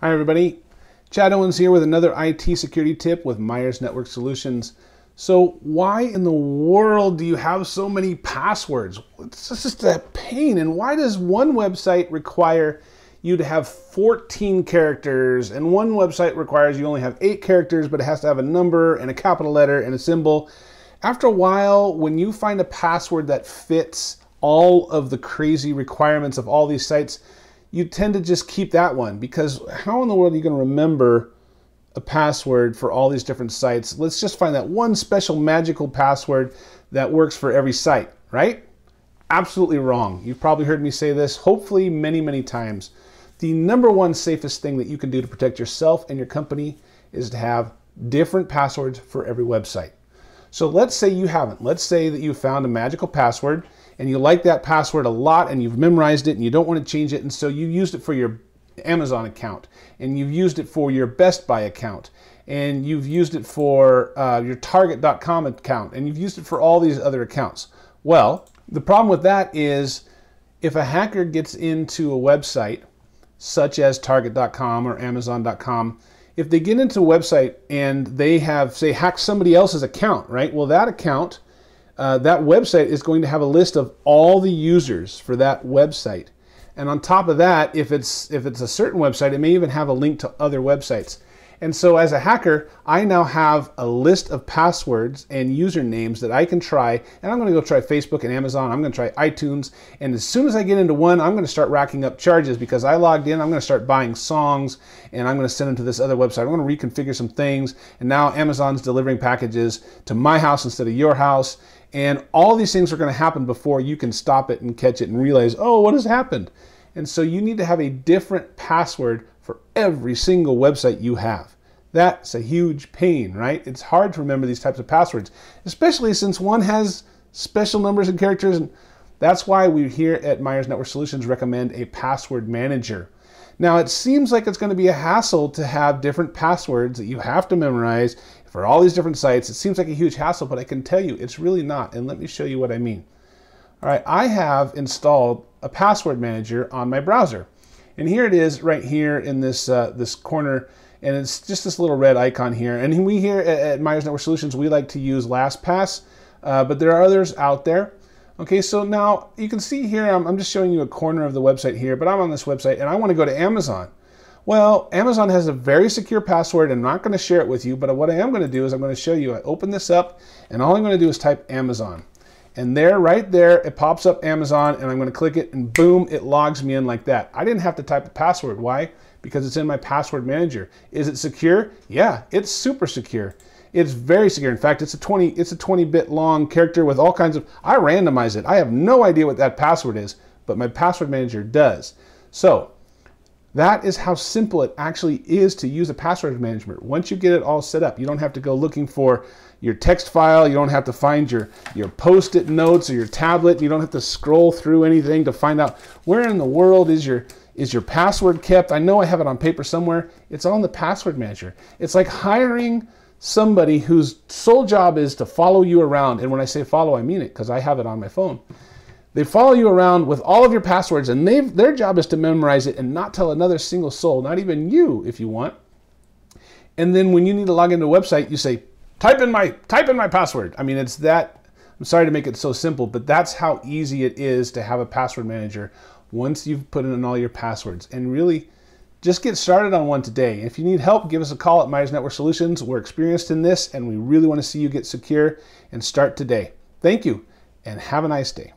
Hi everybody, Chad Owens here with another IT security tip with Myers Network Solutions. So why in the world do you have so many passwords? It's just a pain. And why does one website require you to have 14 characters and one website requires you only have eight characters, but it has to have a number and a capital letter and a symbol. After a while, when you find a password that fits, all of the crazy requirements of all these sites, you tend to just keep that one because how in the world are you going to remember a password for all these different sites? Let's just find that one special magical password that works for every site, right? Absolutely wrong. You've probably heard me say this, hopefully, many, many times. The number one safest thing that you can do to protect yourself and your company is to have different passwords for every website. So let's say you haven't. Let's say that you found a magical password and you like that password a lot and you've memorized it and you don't want to change it and so you used it for your Amazon account and you've used it for your Best Buy account and you've used it for uh, your Target.com account and you've used it for all these other accounts. Well, the problem with that is if a hacker gets into a website such as Target.com or Amazon.com if they get into a website and they have, say, hacked somebody else's account, right? Well, that account, uh, that website is going to have a list of all the users for that website. And on top of that, if it's if it's a certain website, it may even have a link to other websites. And so as a hacker, I now have a list of passwords and usernames that I can try. And I'm gonna go try Facebook and Amazon. I'm gonna try iTunes. And as soon as I get into one, I'm gonna start racking up charges because I logged in, I'm gonna start buying songs and I'm gonna send them to this other website. I'm gonna reconfigure some things. And now Amazon's delivering packages to my house instead of your house. And all these things are gonna happen before you can stop it and catch it and realize, oh, what has happened? And so you need to have a different password for every single website you have. That's a huge pain, right? It's hard to remember these types of passwords, especially since one has special numbers and characters. And that's why we here at Myers Network Solutions recommend a password manager. Now, it seems like it's going to be a hassle to have different passwords that you have to memorize for all these different sites. It seems like a huge hassle, but I can tell you it's really not. And let me show you what I mean. All right, I have installed a password manager on my browser. And here it is right here in this, uh, this corner and it's just this little red icon here. And we here at, at Myers Network Solutions, we like to use LastPass, uh, but there are others out there. Okay, so now you can see here, I'm, I'm just showing you a corner of the website here, but I'm on this website and I wanna go to Amazon. Well, Amazon has a very secure password. I'm not gonna share it with you, but what I am gonna do is I'm gonna show you, I open this up and all I'm gonna do is type Amazon. And there, right there, it pops up Amazon and I'm gonna click it and boom, it logs me in like that. I didn't have to type a password, why? because it's in my password manager. Is it secure? Yeah, it's super secure. It's very secure. In fact, it's a 20 it's a 20 bit long character with all kinds of I randomize it. I have no idea what that password is, but my password manager does. So, that is how simple it actually is to use a password management. Once you get it all set up, you don't have to go looking for your text file, you don't have to find your, your post-it notes or your tablet, you don't have to scroll through anything to find out where in the world is your is your password kept? I know I have it on paper somewhere. It's on the password manager. It's like hiring somebody whose sole job is to follow you around. And when I say follow, I mean it because I have it on my phone. They follow you around with all of your passwords, and their job is to memorize it and not tell another single soul, not even you if you want. And then when you need to log into a website, you say, type in my type in my password. I mean, it's that I'm sorry to make it so simple, but that's how easy it is to have a password manager once you've put in all your passwords. And really, just get started on one today. If you need help, give us a call at Myers Network Solutions. We're experienced in this, and we really want to see you get secure and start today. Thank you, and have a nice day.